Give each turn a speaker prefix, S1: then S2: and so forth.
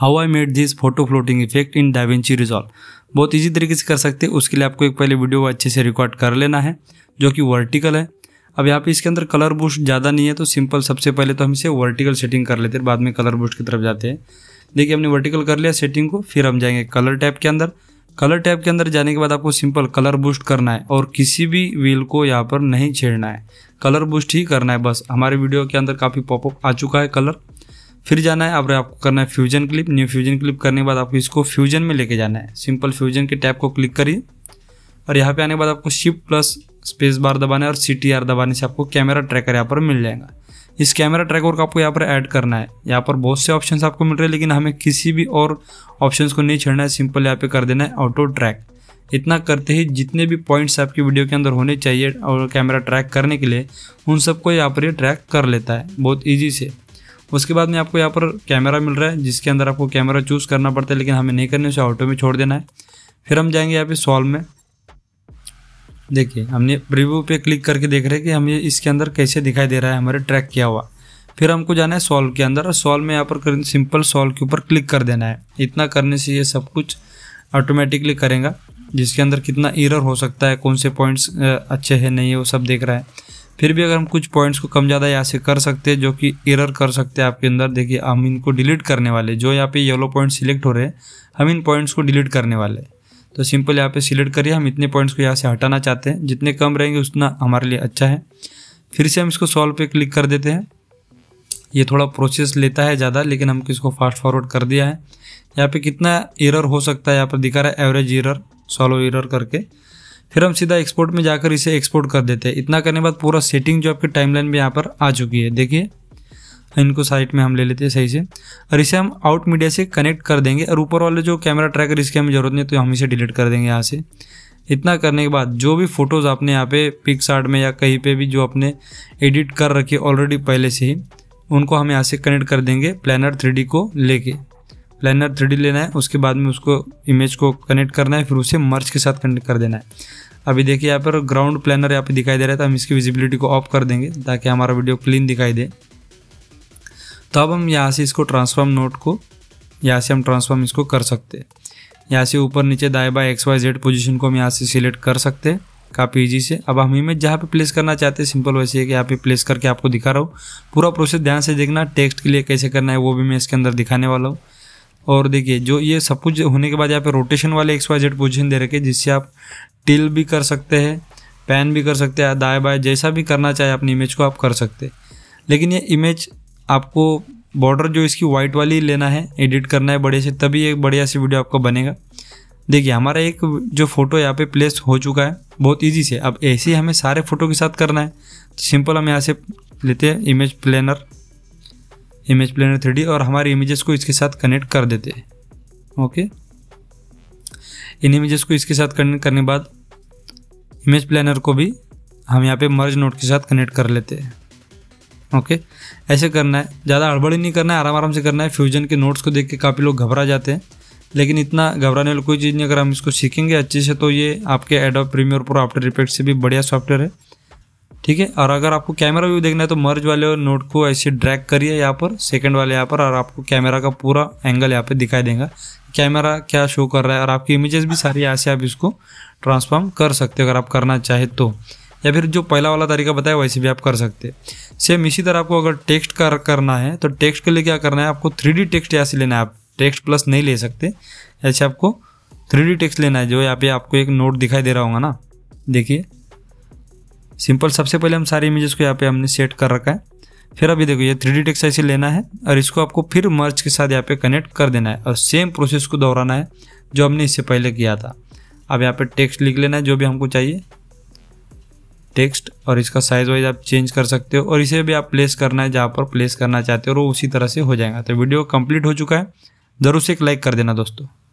S1: how I made this photo floating effect in DaVinci Resolve बहुत easy तरीके से कर सकते हैं उसके लिए आपको एक पहले वीडियो को अच्छे से रिकॉर्ड कर लेना है जो कि वर्टिकल है अब यहाँ पे इसके अंदर कलर बूस्ट ज़्यादा नहीं है तो सिंपल सबसे पहले तो हम इसे वर्टिकल सेटिंग कर लेते हैं बाद में कलर बूस्ट की तरफ जाते हैं देखिए हमने वर्टिकल कर लिया सेटिंग को फिर हम जाएंगे कलर टैप के अंदर कलर टैप के अंदर जाने के बाद आपको सिंपल कलर बूस्ट करना है और किसी भी व्हील को यहाँ पर नहीं छेड़ना है कलर बूस्ट ही करना है बस हमारे वीडियो के अंदर काफ़ी पॉपअप आ चुका है कलर फिर जाना है अब आपको करना है fusion clip new fusion clip करने के बाद आपको इसको फ्यूजन में लेके जाना है सिंपल फ्यूजन के टैप को क्लिक करिए और यहाँ पे आने के बाद आपको शिफ्ट प्लस स्पेस बार दबाना है और सी टी आर दबाने से आपको कैमरा ट्रैकर यहाँ पर मिल जाएगा इस कैमरा ट्रैकर को आपको यहाँ पर ऐड करना है यहाँ पर बहुत से ऑप्शंस आपको मिल रहे हैं लेकिन हमें किसी भी और ऑप्शंस को नहीं छेड़ना है सिंपल यहाँ पे कर देना है ऑटो ट्रैक इतना करते ही जितने भी पॉइंट्स आपकी वीडियो के अंदर होने चाहिए और कैमरा ट्रैक करने के लिए उन सबको यहाँ पर ये ट्रैक कर लेता है बहुत ईजी से उसके बाद में आपको यहाँ पर कैमरा मिल रहा है जिसके अंदर आपको कैमरा चूज़ करना पड़ता है लेकिन हमें नहीं करना उसे ऑटो में छोड़ देना है फिर हम जाएंगे यहाँ पे सॉल्व में देखिए हमने प्रिव्यू पे क्लिक करके देख रहे हैं कि हमें इसके अंदर कैसे दिखाई दे रहा है हमारे ट्रैक किया हुआ फिर हमको जाना है सॉल्व के अंदर और सॉल्व में यहाँ पर सिंपल सॉल्व के ऊपर क्लिक कर देना है इतना करने से ये सब कुछ ऑटोमेटिकली करेगा जिसके अंदर कितना एरर हो सकता है कौन से पॉइंट्स अच्छे हैं नहीं है वो सब देख रहा है फिर भी अगर हम कुछ पॉइंट्स को कम ज़्यादा यहाँ से कर सकते हैं जो कि एरर कर सकते हैं आपके अंदर देखिए हम इनको डिलीट करने वाले जो यहाँ पे येलो पॉइंट सिलेक्ट हो रहे हैं हम इन पॉइंट्स को डिलीट करने वाले तो सिंपल यहाँ पे सिलेक्ट करिए हम इतने पॉइंट्स को यहाँ से हटाना चाहते हैं जितने कम रहेंगे उतना हमारे लिए अच्छा है फिर से हम इसको सॉल्व पे क्लिक कर देते हैं ये थोड़ा प्रोसेस लेता है ज़्यादा लेकिन हम इसको फास्ट फॉरवर्ड कर दिया है यहाँ पर कितना एरर हो सकता है यहाँ पर दिखा रहा है एवरेज एरर सॉल्व एरर करके फिर हम सीधा एक्सपोर्ट में जाकर इसे एक्सपोर्ट कर देते हैं इतना करने के बाद पूरा सेटिंग जो टाइम टाइमलाइन में यहाँ पर आ चुकी है देखिए इनको साइट में हम ले लेते हैं सही से और इसे हम आउट मीडिया से कनेक्ट कर देंगे और ऊपर वाले जो कैमरा ट्रैकर इसकी हमें ज़रूरत नहीं तो हम इसे डिलीट कर देंगे यहाँ से इतना करने के बाद जो भी फ़ोटोज़ आपने यहाँ पे पिक्स में या कहीं पे भी जो आपने एडिट कर रखी ऑलरेडी पहले से ही उनको हम यहाँ से कनेक्ट कर देंगे प्लानर थ्री को लेके प्लानर थ्री लेना है उसके बाद में उसको इमेज को कनेक्ट करना है फिर उसे मर्ज के साथ कनेक्ट कर देना है अभी देखिए यहाँ पर ग्राउंड प्लानर यहाँ पे दिखाई दे रहा है तो हम इसकी विजिबिलिटी को ऑफ कर देंगे ताकि हमारा वीडियो क्लीन दिखाई दे तो अब हम यहाँ से इसको ट्रांसफॉर्म नोट को यहाँ से हम ट्रांसफॉर्म इसको कर सकते हैं यहाँ से ऊपर नीचे दाए बाय एक्स वाई जेड पोजिशन को हम यहाँ से सिलेक्ट कर सकते हैं काफ़ी ईजी से अब हम इमेज जहाँ पे प्लेस करना चाहते हैं सिंपल वैसे है कि यहाँ पे प्लेस करके आपको दिखा रहा हूँ पूरा प्रोसेस ध्यान से देखना टेक्स्ट के लिए कैसे करना है वो भी मैं इसके अंदर दिखाने वाला हूँ और देखिए जो ये सब कुछ होने के बाद यहाँ पे रोटेशन वाले एक्स वाई जेड पोजिशन दे रखे जिससे आप टिल भी कर सकते हैं पैन भी कर सकते हैं दाएँ बाएँ जैसा भी करना चाहे अपनी इमेज को आप कर सकते लेकिन ये इमेज आपको बॉर्डर जो इसकी वाइट वाली लेना है एडिट करना है बढ़िया से तभी एक बढ़िया सी वीडियो आपका बनेगा देखिए हमारा एक जो फ़ोटो यहाँ पे प्लेस हो चुका है बहुत इजी से अब ऐसे ही हमें सारे फ़ोटो के साथ करना है सिंपल तो हम यहाँ से लेते हैं image planar image planar three और हमारे इमेजेस को इसके साथ कनेक्ट कर देते हैं ओके इन इमेजेस को इसके साथ कनेक्ट करने के बाद इमेज प्लानर को भी हम यहाँ पे मर्ज नोट के साथ कनेक्ट कर लेते हैं ओके ऐसे करना है ज़्यादा हड़बड़ी नहीं करना है आराम आराम से करना है फ्यूजन के नोट्स को देख के काफ़ी लोग घबरा जाते हैं लेकिन इतना घबराने वाली कोई चीज़ नहीं अगर हम इसको सीखेंगे अच्छे से तो ये आपके Adobe Premiere Pro After Effects से भी बढ़िया सॉफ्टवेयर है ठीक है और अगर आपको कैमरा व्यू देखना है तो मर्ज वाले नोट को ऐसे ड्रैग करिए यहाँ पर सेकंड वाले यहाँ पर और आपको कैमरा का पूरा एंगल यहाँ पे दिखाई देगा कैमरा क्या शो कर रहा है और आपकी इमेजेस भी सारी यहाँ से आप इसको ट्रांसफॉर्म कर सकते हो अगर आप करना चाहे तो या फिर जो पहला वाला तरीका बताया वैसे भी आप कर सकते सेम इसी तरह आपको अगर टेक्स्ट कर करना है तो टेक्स्ट के लिए क्या करना है आपको थ्री टेक्स्ट यहाँ लेना है आप टेक्स्ट प्लस नहीं ले सकते ऐसे आपको थ्री टेक्स्ट लेना है जो यहाँ पे आपको एक नोट दिखाई दे रहा होगा ना देखिए सिंपल सबसे पहले हम सारे इमेजेस को यहाँ पे हमने सेट कर रखा है फिर अभी देखो ये थ्री डी टेक्स ऐसे लेना है और इसको आपको फिर मर्ज के साथ यहाँ पे कनेक्ट कर देना है और सेम प्रोसेस को दोहराना है जो हमने इससे पहले किया था अब यहाँ पे टेक्स्ट लिख लेना है जो भी हमको चाहिए टेक्स्ट और इसका साइज़ वाइज आप चेंज कर सकते हो और इसे भी आप प्लेस करना है जहाँ पर प्लेस करना चाहते हो और वो उसी तरह से हो जाएगा तो वीडियो कंप्लीट हो चुका है ज़रूर से एक लाइक कर देना दोस्तों